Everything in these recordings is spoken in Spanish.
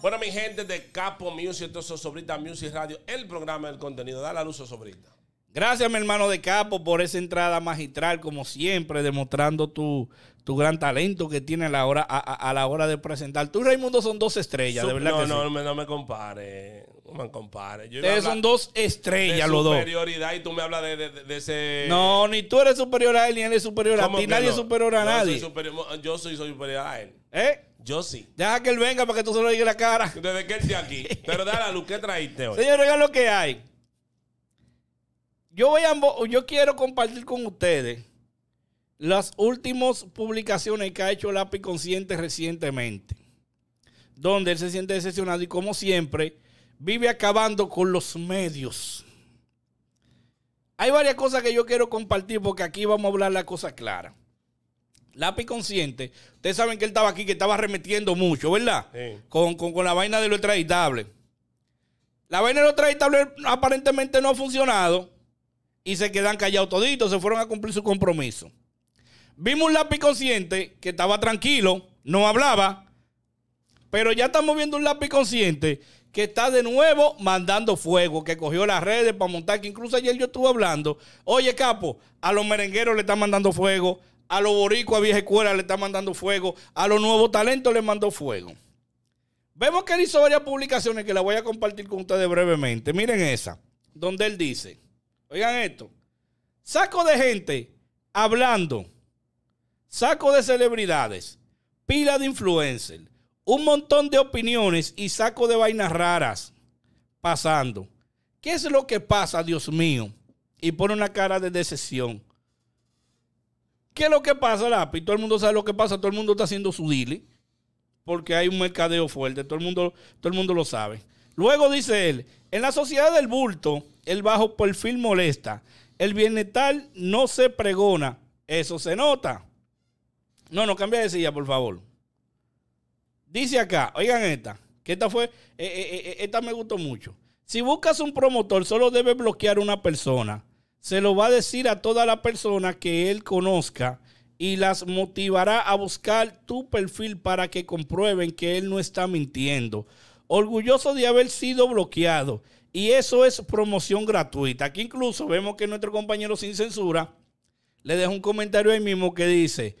Bueno, mi gente de Capo Music, esto Sobrita Music Radio, el programa del contenido. Da la luz, Sobrita. Gracias, mi hermano de capo, por esa entrada magistral, como siempre, demostrando tu, gran talento que tiene a la hora, a, la hora de presentar. Tú y Raimundo son dos estrellas, de verdad. No, que no, no, me, no me compare. No me compare. Ustedes son dos estrellas, los dos. superioridad y tú me hablas de, ese. No, ni tú eres superior a él, ni él es superior a ti. Nadie es superior a nadie. yo soy superior a él. ¿Eh? Yo sí. Deja que él venga para que tú se lo digas la cara. Desde que él aquí. Pero dale, Luz, ¿qué traíste hoy? Señor, regalo que hay. Yo, voy yo quiero compartir con ustedes las últimas publicaciones que ha hecho Lápiz Consciente recientemente, donde él se siente decepcionado y como siempre vive acabando con los medios. Hay varias cosas que yo quiero compartir porque aquí vamos a hablar la cosa clara. Lápiz consciente, ustedes saben que él estaba aquí, que estaba remitiendo mucho, ¿verdad? Con, la vaina de lo extraditable. La vaina de lo extraditable aparentemente no ha funcionado y se quedan callados toditos, se fueron a cumplir su compromiso. Vimos un lápiz consciente que estaba tranquilo, no hablaba, pero ya estamos viendo un lápiz consciente que está de nuevo mandando fuego, que cogió las redes para montar, que incluso ayer yo estuve hablando, oye capo, a los merengueros le están mandando fuego, a los boricos a vieja escuela le están mandando fuego, a los nuevos talentos le mandó fuego. Vemos que él hizo varias publicaciones que las voy a compartir con ustedes brevemente. Miren esa, donde él dice, Oigan esto. Saco de gente hablando. Saco de celebridades. Pila de influencers. Un montón de opiniones y saco de vainas raras pasando. ¿Qué es lo que pasa, Dios mío? Y pone una cara de decepción. ¿Qué es lo que pasa, Y Todo el mundo sabe lo que pasa. Todo el mundo está haciendo su dile. Porque hay un mercadeo fuerte. Todo el mundo, todo el mundo lo sabe. Luego dice él, en la sociedad del bulto, el bajo perfil molesta. El bienestar no se pregona. Eso se nota. No, no cambia de silla, por favor. Dice acá, oigan esta, que esta fue, eh, eh, eh, esta me gustó mucho. Si buscas un promotor, solo debes bloquear una persona. Se lo va a decir a toda la persona que él conozca y las motivará a buscar tu perfil para que comprueben que él no está mintiendo orgulloso de haber sido bloqueado. Y eso es promoción gratuita. Aquí incluso vemos que nuestro compañero sin censura le deja un comentario ahí mismo que dice,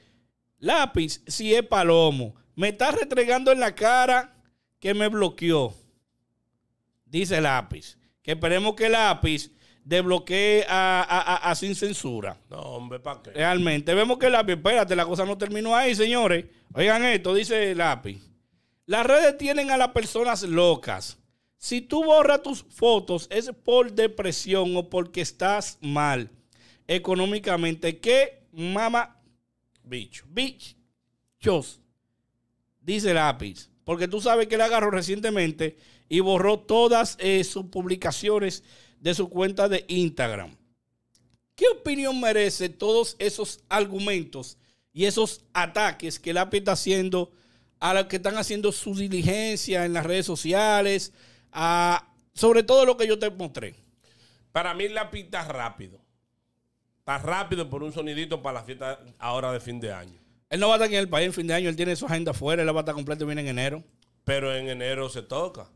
lápiz, si es palomo, me está retregando en la cara que me bloqueó. Dice lápiz, que esperemos que lápiz desbloquee a, a, a sin censura. No, hombre, ¿para qué? Realmente, vemos que lápiz, espérate, la cosa no terminó ahí, señores. Oigan esto, dice lápiz. Las redes tienen a las personas locas. Si tú borras tus fotos es por depresión o porque estás mal económicamente. ¿Qué mama bicho? Bichos. Dice lápiz. Porque tú sabes que él agarró recientemente y borró todas eh, sus publicaciones de su cuenta de Instagram. ¿Qué opinión merece todos esos argumentos y esos ataques que Lápiz está haciendo a los que están haciendo su diligencia en las redes sociales, a, sobre todo lo que yo te mostré. Para mí la pinta rápido. Está rápido por un sonidito para la fiesta ahora de fin de año. Él no va a estar aquí en el país en fin de año, él tiene su agenda afuera, él va a estar completo viene en enero. Pero en enero se toca.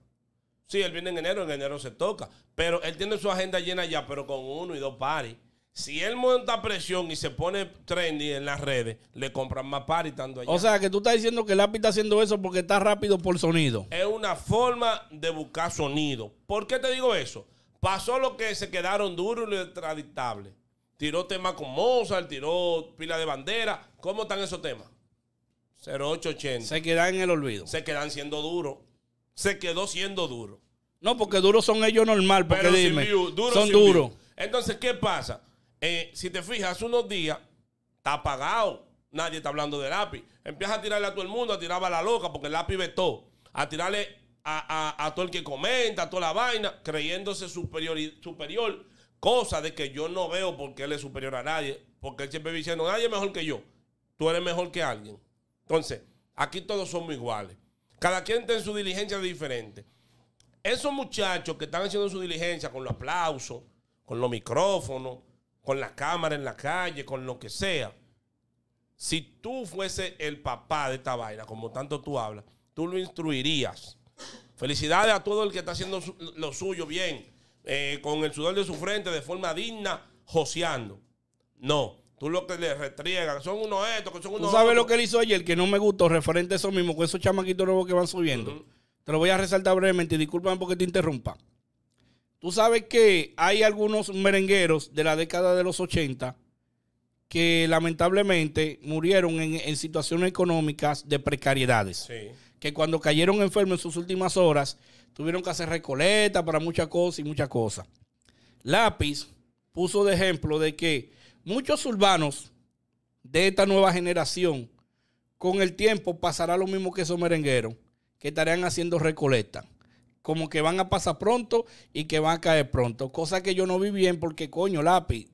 Sí, él viene en enero, en enero se toca. Pero él tiene su agenda llena ya, pero con uno y dos paris. Si él monta presión y se pone trendy en las redes, le compran más par y tanto allá. O sea, que tú estás diciendo que el Lápiz está haciendo eso porque está rápido por sonido. Es una forma de buscar sonido. ¿Por qué te digo eso? Pasó lo que se quedaron duros y lo Tiró temas con Mozart, tiró pila de bandera. ¿Cómo están esos temas? 0880. Se quedan en el olvido. Se quedan siendo duros. Se quedó siendo duro. No, porque duros son ellos normal, porque Pero dime, son duros. Entonces, ¿qué pasa? Eh, si te fijas, hace unos días está apagado. Nadie está hablando de lápiz. Empieza a tirarle a todo el mundo, a tirar a la loca, porque el lápiz vetó. A tirarle a, todo el que comenta, a toda la vaina, creyéndose superior, superior. Cosa de que yo no veo por qué él es superior a nadie. Porque él siempre diciendo, nadie es mejor que yo. Tú eres mejor que alguien. Entonces, aquí todos somos iguales. Cada quien tiene su diligencia diferente. Esos muchachos que están haciendo su diligencia con los aplausos, con los micrófonos, con la cámara en la calle, con lo que sea. Si tú fuese el papá de esta vaina, como tanto tú hablas, tú lo instruirías. Felicidades a todo el que está haciendo lo suyo bien, eh, con el sudor de su frente, de forma digna, joseando. No, tú lo que le retriegas, son unos estos, que son unos. ¿Tú sabes lo que él hizo ayer que no me gustó, referente a eso mismo, con esos chamaquitos nuevos que van subiendo? Te lo voy a resaltar brevemente, disculpa porque te interrumpa. Tú sabes que hay algunos merengueros de la década de los 80 que lamentablemente murieron en, situaciones económicas de precariedades. Que cuando cayeron enfermos en sus últimas horas, tuvieron que hacer recoleta para muchas cosas y muchas cosas. Lápiz puso de ejemplo de que muchos urbanos de esta nueva generación, con el tiempo pasará lo mismo que esos merengueros, que estarían haciendo recoleta como que van a pasar pronto y que van a caer pronto. Cosa que yo no vi bien porque, coño, lápiz,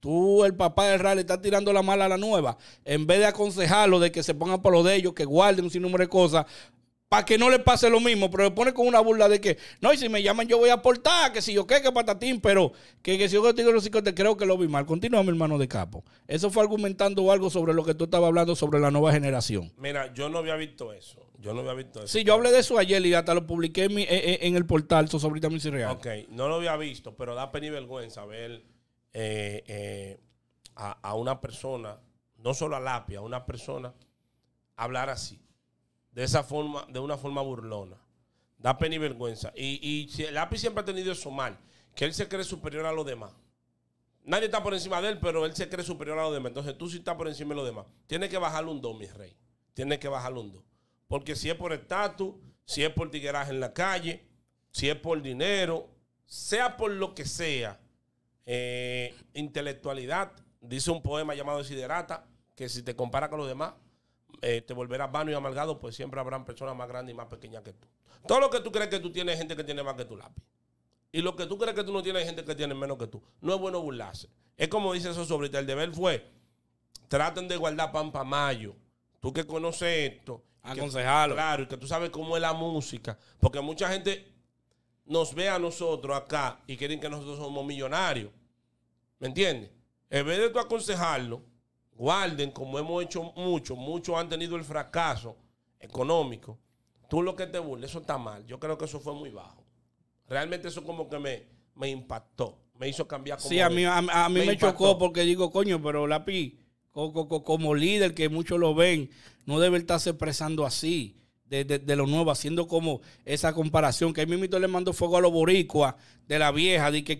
tú, el papá de ral le estás tirando la mala a la nueva. En vez de aconsejarlo de que se pongan por lo de ellos, que guarden un sinnúmero de cosas, para que no le pase lo mismo, pero le pone con una burla de que, no, y si me llaman yo voy a aportar, que si yo qué, que patatín, pero que, si yo digo los te creo que lo vi mal. Continúa, mi hermano de capo. Eso fue argumentando algo sobre lo que tú estabas hablando sobre la nueva generación. Mira, yo no había visto eso. Yo no había visto eso. Sí, yo hablé de eso ayer y hasta lo publiqué en, en, el portal sobre algo. Real. Ok, no lo había visto, pero da pena y vergüenza ver eh, eh, a, a una persona, no solo a Lapia, a una persona hablar así de esa forma, de una forma burlona. Da pena y vergüenza. Y, y el API siempre ha tenido eso mal, que él se cree superior a los demás. Nadie está por encima de él, pero él se cree superior a los demás. Entonces tú sí estás por encima de los demás. Tienes que bajarle un dos, mi rey. Tienes que bajarle un dos. Porque si es por estatus, si es por tigueraje en la calle, si es por dinero, sea por lo que sea, eh, intelectualidad, dice un poema llamado Desiderata, que si te compara con los demás, te este, volverás vano y amargado, pues siempre habrán personas más grandes y más pequeñas que tú. Todo lo que tú crees que tú tienes, gente que tiene más que tu lápiz. Y lo que tú crees que tú no tienes, gente que tiene menos que tú. No es bueno burlarse. Es como dice eso sobre El deber fue, traten de guardar pan para mayo. Tú que conoces esto. Aconsejalo. claro, y que tú sabes cómo es la música. Porque mucha gente nos ve a nosotros acá y quieren que nosotros somos millonarios. ¿Me entiendes? En vez de tú aconsejarlo, guarden, como hemos hecho mucho, muchos han tenido el fracaso económico. Tú lo que te burles, eso está mal. Yo creo que eso fue muy bajo. Realmente eso como que me, me impactó. Me hizo cambiar como Sí, a mí, a, mí me, chocó porque digo, coño, pero Lapi, como, como líder que muchos lo ven, no debe estarse expresando así. De, de, lo nuevo, haciendo como esa comparación que ahí mismo le mandó fuego a los boricuas de la vieja, de que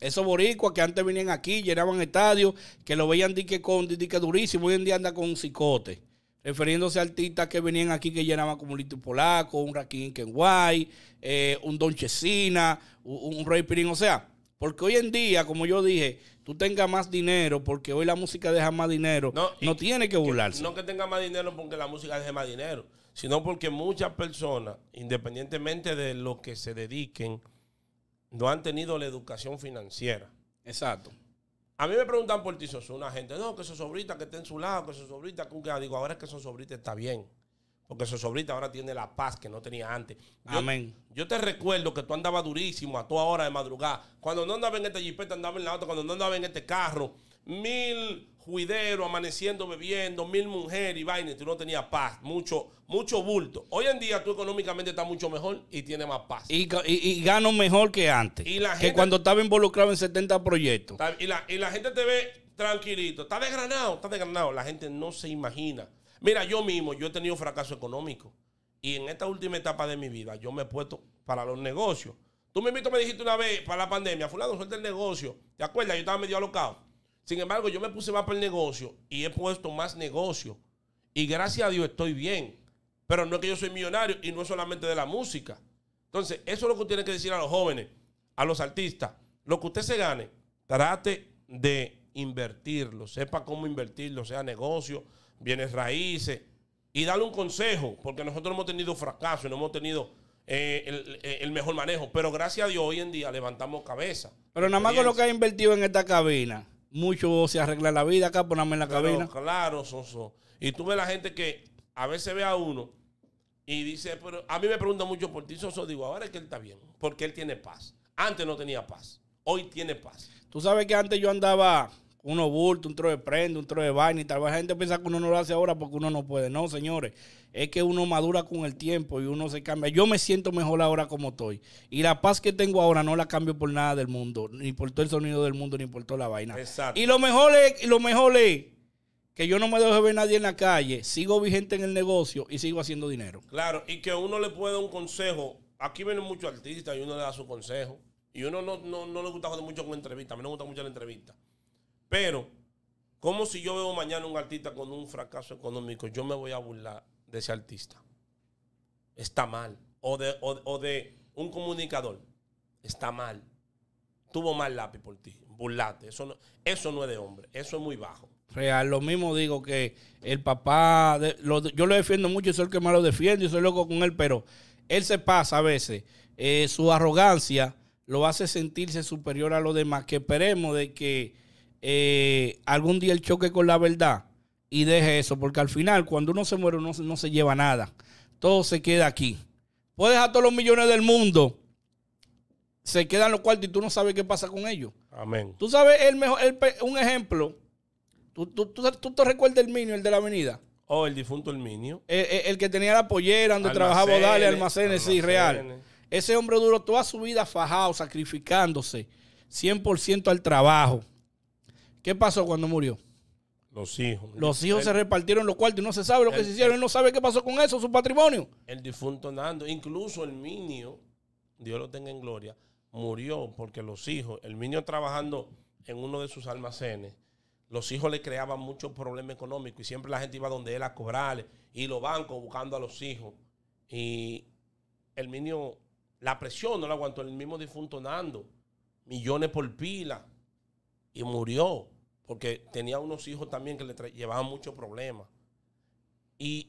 esos boricuas que antes venían aquí, llenaban estadios, que lo veían dique con dique durísimo, hoy en día anda con un cicote. Refiriéndose a artistas que venían aquí que llenaban como litro Polaco, un Raquín Kenway, eh, un Don Chesina, un, Rey Pirín. O sea, porque hoy en día, como yo dije, tú tengas más dinero, porque hoy la música deja más dinero. No, tiene que burlarse. no que tenga más dinero porque la música deja más dinero, sino porque muchas personas, independientemente de lo que se dediquen, no han tenido la educación financiera. Exacto. A mí me preguntan por ti, una gente, no, que sobrita que esté en su lado, que su sobrita... con que ah, digo, ahora es que su sobrita está bien. Porque su sobrita ahora tiene la paz que no tenía antes. Amén. Yo te recuerdo que tú andabas durísimo a toda hora de madrugada. Cuando no andaba en este jipete, andaba en la otra. Cuando no andaba en este carro, mil juideros amaneciendo bebiendo, mil mujeres y vainas. tú no tenías paz, mucho, mucho bulto. Hoy en día tú económicamente estás mucho mejor y tienes más paz. Y, y, gano mejor que antes. que cuando estaba involucrado en 70 proyectos. Y la, gente te ve tranquilito, está desgranado, está desgranado. La gente no se imagina. Mira, yo mismo, yo he tenido fracaso económico. Y en esta última etapa de mi vida, yo me he puesto para los negocios. Tú me invito, me dijiste una vez para la pandemia, fulano, suelta el negocio. ¿Te acuerdas? Yo estaba medio alocado. Sin embargo, yo me puse más para el negocio y he puesto más negocio. Y gracias a Dios estoy bien. Pero no es que yo soy millonario y no es solamente de la música. Entonces, eso es lo que tiene que decir a los jóvenes, a los artistas. Lo que usted se gane, trate de invertirlo. Sepa cómo invertirlo, sea negocio, bienes raíces. Y dale un consejo, porque nosotros hemos tenido fracaso y no hemos tenido eh, el, eh, el, mejor manejo. Pero gracias a Dios hoy en día levantamos cabeza. Pero nada más con lo que ha invertido en esta cabina mucho se arregla la vida acá, ponerme en la cabina. Claro, Soso. Y tú ves la gente que a veces ve a uno y dice, pero a mí me preguntan mucho por ti, Soso. Digo, ahora es que él está bien, porque él tiene paz. Antes no tenía paz, hoy tiene paz. Tú sabes que antes yo andaba uno bulto, un trozo de prenda, un trozo de vaina y tal vez la gente piensa que uno no lo hace ahora porque uno no puede. No, señores, es que uno madura con el tiempo y uno se cambia. Yo me siento mejor ahora como estoy. Y la paz que tengo ahora no la cambio por nada del mundo, ni por todo el sonido del mundo, ni por toda la vaina. Exacto. Y lo mejor es, lo mejor es que yo no me dejo ver nadie en la calle, sigo vigente en el negocio y sigo haciendo dinero. Claro, y que uno le pueda un consejo. Aquí vienen muchos artistas y uno le da su consejo. Y uno no, no, no le gusta mucho con entrevistas. A mí no me gusta mucho la entrevista. Pero, como si yo veo mañana un artista con un fracaso económico, yo me voy a burlar de ese artista? Está mal. O de, de un comunicador. Está mal. Tuvo mal lápiz por ti. Burlate. Eso no, eso no es de hombre. Eso es muy bajo. Real, lo mismo digo que el papá, yo lo defiendo mucho, soy el que más lo defiende, yo soy loco con él, pero él se pasa a veces. Eh, su arrogancia lo hace sentirse superior a los demás, que esperemos de que eh, algún día el choque con la verdad y deje eso, porque al final cuando uno se muere no, no se lleva nada, todo se queda aquí. Puedes a todos los millones del mundo, se quedan los cuartos y tú no sabes qué pasa con ellos. Amén. Tú sabes el mejor, un ejemplo, ¿Tú, tú, te recuerdas el Minio, el de la avenida. Oh, el difunto El, el, eh, eh, el que tenía la pollera donde trabajaba Dale, almacenes, almacenes, real. Ese hombre duró toda su vida fajado, sacrificándose, 100% al trabajo. ¿Qué pasó cuando murió? Los hijos. Los hijos se repartieron los cuartos y no se sabe lo que se hicieron. Él no sabe qué pasó con eso, su patrimonio. El difunto Nando, incluso el niño, Dios lo tenga en gloria, murió porque los hijos, el niño trabajando en uno de sus almacenes, los hijos le creaban muchos problemas económicos y siempre la gente iba donde él a cobrarle y los bancos buscando a los hijos. Y el niño, la presión no la aguantó el mismo difunto Nando, millones por pila y murió porque tenía unos hijos también que le llevaban muchos problemas. Y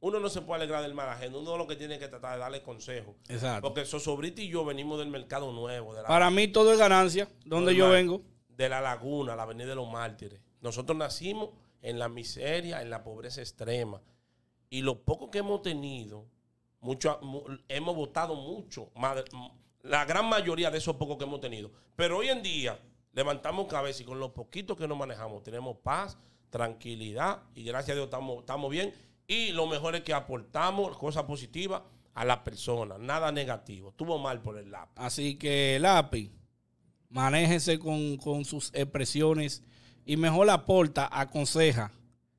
uno no se puede alegrar del mal ajeno, uno lo que tiene que tratar de darle consejo. Exacto. Porque Sosobrita y yo venimos del mercado nuevo. Para mí todo es ganancia, donde yo vengo. De la laguna, la avenida de los mártires. Nosotros nacimos en la miseria, en la pobreza extrema. Y lo poco que hemos tenido, mucho, hemos votado mucho, la gran mayoría de esos pocos que hemos tenido. Pero hoy en día levantamos cabeza y con lo poquito que nos manejamos tenemos paz, tranquilidad y gracias a Dios estamos, estamos bien. Y lo mejor es que aportamos cosas positivas a la persona, nada negativo. Estuvo mal por el lápiz. Así que lápiz, manéjese con, con sus expresiones y mejor aporta, aconseja,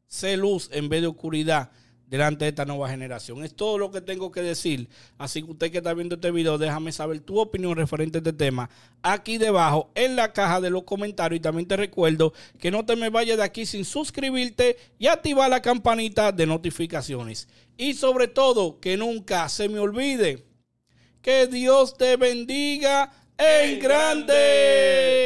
sé luz en vez de oscuridad delante de esta nueva generación. Es todo lo que tengo que decir. Así que usted que está viendo este video, déjame saber tu opinión referente a este tema aquí debajo en la caja de los comentarios. Y también te recuerdo que no te me vayas de aquí sin suscribirte y activar la campanita de notificaciones. Y sobre todo, que nunca se me olvide que Dios te bendiga en grande.